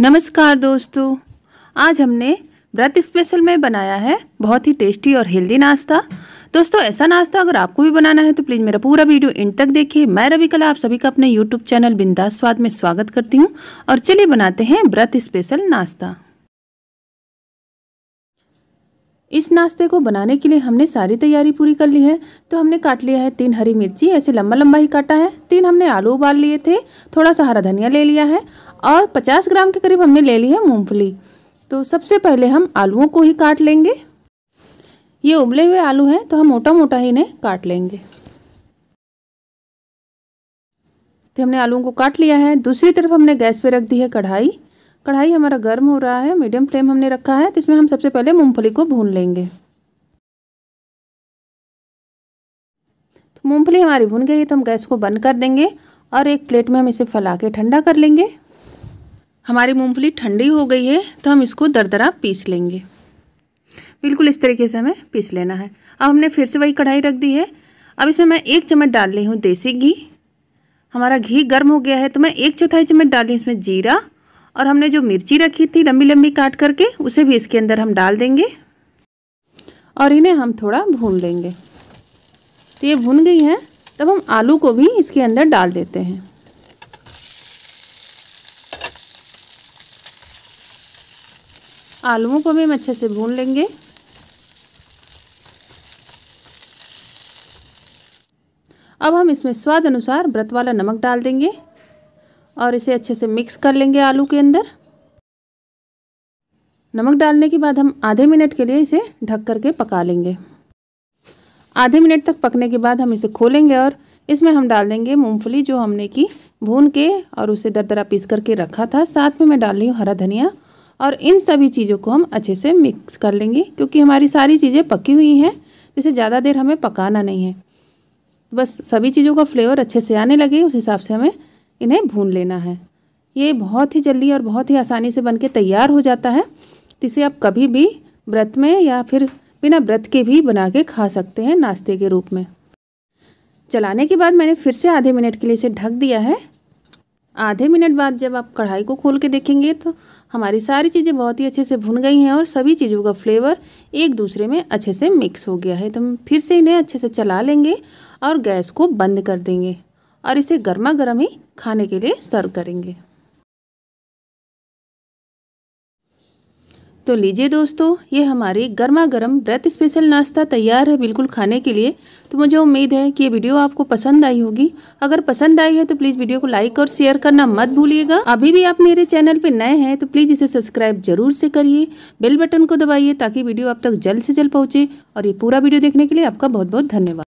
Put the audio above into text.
नमस्कार दोस्तों आज हमने व्रत स्पेशल में बनाया है बहुत ही टेस्टी और हेल्दी नाश्ता दोस्तों ऐसा नाश्ता अगर आपको भी बनाना है तो प्लीज़ मेरा पूरा वीडियो एंड तक देखिए मैं रवि कला आप सभी का अपने यूट्यूब चैनल बिंदास स्वाद में स्वागत करती हूँ और चलिए बनाते हैं व्रत स्पेशल नाश्ता इस नाश्ते को बनाने के लिए हमने सारी तैयारी पूरी कर ली है तो हमने काट लिया है तीन हरी मिर्ची ऐसे लंबा लंबा ही काटा है तीन हमने आलू उबाल लिए थे थोड़ा सा हरा धनिया ले लिया है और पचास ग्राम के करीब हमने ले ली है मूँगफली तो सबसे पहले हम आलुओं को ही काट लेंगे ये उबले हुए आलू हैं तो हम मोटा मोटा ही इन्हें काट लेंगे तो हमने आलूओं को काट लिया है दूसरी तरफ हमने गैस पे रख दी है कढ़ाई कढ़ाई हमारा गर्म हो रहा है मीडियम फ्लेम हमने रखा है तो इसमें हम सबसे पहले मूंगफली को भून लेंगे तो मूंगफली हमारी भून गई है तो हम गैस को बंद कर देंगे और एक प्लेट में हम इसे फैला के ठंडा कर लेंगे हमारी मूंगफली ठंडी हो गई है तो हम इसको दरदरा पीस लेंगे बिल्कुल इस तरीके से हमें पीस लेना है अब हमने फिर से वही कढ़ाई रख दी है अब इसमें मैं एक चम्मच डाल रही हूँ देसी घी हमारा घी गर्म हो गया है तो मैं एक चौथाई चम्मच डाल रही हूँ इसमें जीरा और हमने जो मिर्ची रखी थी लंबी लंबी काट करके उसे भी इसके अंदर हम डाल देंगे और इन्हें हम थोड़ा भून लेंगे तो ये भुन गई हैं तब हम आलू को भी इसके अंदर डाल देते हैं आलूओं को भी हम अच्छे से भून लेंगे अब हम इसमें स्वाद अनुसार व्रत वाला नमक डाल देंगे और इसे अच्छे से मिक्स कर लेंगे आलू के अंदर नमक डालने के बाद हम आधे मिनट के लिए इसे ढक करके पका लेंगे आधे मिनट तक पकने के बाद हम इसे खोलेंगे और इसमें हम डाल देंगे मूंगफली जो हमने की भून के और उसे दरदरा पीस करके रखा था साथ में मैं डाल रही हूँ हरा धनिया और इन सभी चीज़ों को हम अच्छे से मिक्स कर लेंगे क्योंकि हमारी सारी चीज़ें पकी हुई हैं इसे ज़्यादा देर हमें पकाना नहीं है बस सभी चीज़ों का फ्लेवर अच्छे से आने लगे उस हिसाब से हमें इन्हें भून लेना है ये बहुत ही जल्दी और बहुत ही आसानी से बनके तैयार हो जाता है इसे आप कभी भी व्रत में या फिर बिना व्रत के भी बना के खा सकते हैं नाश्ते के रूप में चलाने के बाद मैंने फिर से आधे मिनट के लिए इसे ढक दिया है आधे मिनट बाद जब आप कढ़ाई को खोल के देखेंगे तो हमारी सारी चीज़ें बहुत ही अच्छे से भुन गई हैं और सभी चीज़ों का फ्लेवर एक दूसरे में अच्छे से मिक्स हो गया है तो हम फिर से इन्हें अच्छे से चला लेंगे और गैस को बंद कर देंगे और इसे गर्मा गर्म ही खाने के लिए सर्व करेंगे तो लीजिए दोस्तों ये हमारी गर्मा गर्म व्रत स्पेशल नाश्ता तैयार है बिल्कुल खाने के लिए तो मुझे उम्मीद है कि ये वीडियो आपको पसंद आई होगी अगर पसंद आई है तो प्लीज़ वीडियो को लाइक और शेयर करना मत भूलिएगा अभी भी आप मेरे चैनल पर नए हैं तो प्लीज़ इसे सब्सक्राइब जरूर से करिए बेल बटन को दबाइए ताकि वीडियो आप तक जल्द से जल्द पहुँचे और ये पूरा वीडियो देखने के लिए आपका बहुत बहुत धन्यवाद